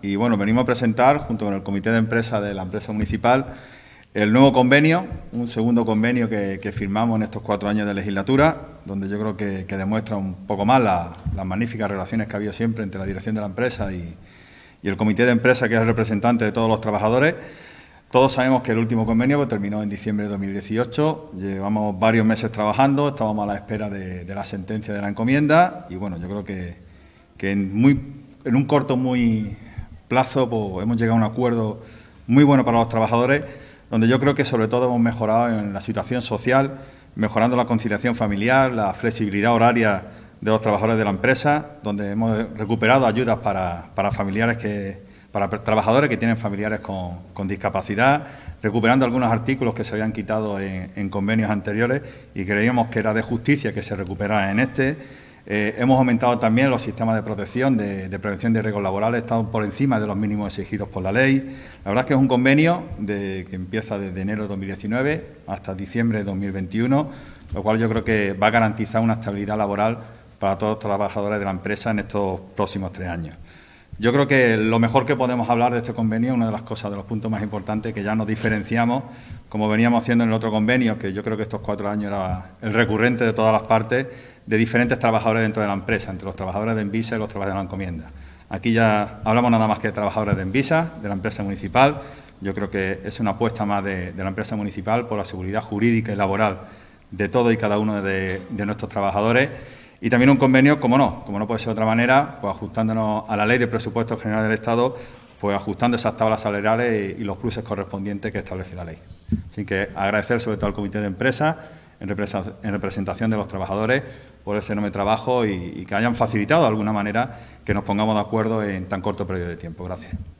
Y bueno, venimos a presentar, junto con el Comité de Empresa de la Empresa Municipal, el nuevo convenio, un segundo convenio que, firmamos en estos cuatro años de legislatura, donde yo creo que, demuestra un poco más las magníficas relaciones que ha habido siempre entre la dirección de la empresa y, el comité de empresa, que es el representante de todos los trabajadores. Todos sabemos que el último convenio pues, terminó en diciembre de 2018, llevamos varios meses trabajando, estábamos a la espera de, la sentencia de la encomienda y bueno, yo creo que, que en, muy, en un corto muy plazo pues, hemos llegado a un acuerdo muy bueno para los trabajadores, donde yo creo que sobre todo hemos mejorado en la situación social, mejorando la conciliación familiar, la flexibilidad horaria de los trabajadores de la empresa, donde hemos recuperado ayudas para, familiares que, para trabajadores que tienen familiares con, con, discapacidad, recuperando algunos artículos que se habían quitado en, en, convenios anteriores y creíamos que era de justicia que se recuperara en este. Eh, hemos aumentado también los sistemas de protección, de, prevención de riesgos laborales, están por encima de los mínimos exigidos por la ley. La verdad es que es un convenio que empieza desde enero de 2019 hasta diciembre de 2021, lo cual yo creo que va a garantizar una estabilidad laboral para todos los trabajadores de la empresa en estos próximos tres años. Yo creo que lo mejor que podemos hablar de este convenio, una de las cosas, de los puntos más importantes que ya nos diferenciamos, como veníamos haciendo en el otro convenio, que yo creo que estos cuatro años era el recurrente de todas las partes, de diferentes trabajadores dentro de la empresa, entre los trabajadores de Envisa y los trabajadores de la encomienda. Aquí ya hablamos nada más que de trabajadores de Envisa, de la empresa municipal. Yo creo que es una apuesta más de, la empresa municipal por la seguridad jurídica y laboral de todo y cada uno de, nuestros trabajadores. Y también un convenio, como no, como no puede ser de otra manera, pues ajustándonos a la ley de presupuesto general del Estado, pues ajustando esas tablas salariales y, y los pluses correspondientes que establece la ley. Así que agradecer sobre todo al Comité de Empresa, en representación de los trabajadores, por ese enorme trabajo y, que hayan facilitado de alguna manera que nos pongamos de acuerdo en tan corto periodo de tiempo. Gracias.